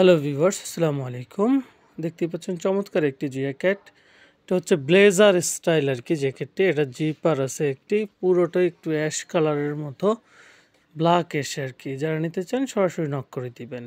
hello viewers আসসালামু আলাইকুম দেখতে পাচ্ছেন চমৎকার একটি জ্যাকেট এটা হচ্ছে ব্লেজার স্টাইল আর কি জ্যাকেটটি এটা জিপার আছে একটি পুরোটা একটু অ্যাশ কালারের মতো ব্ল্যাক এসে আর কি যারা নিতে চান সরাসরি নক করে দিবেন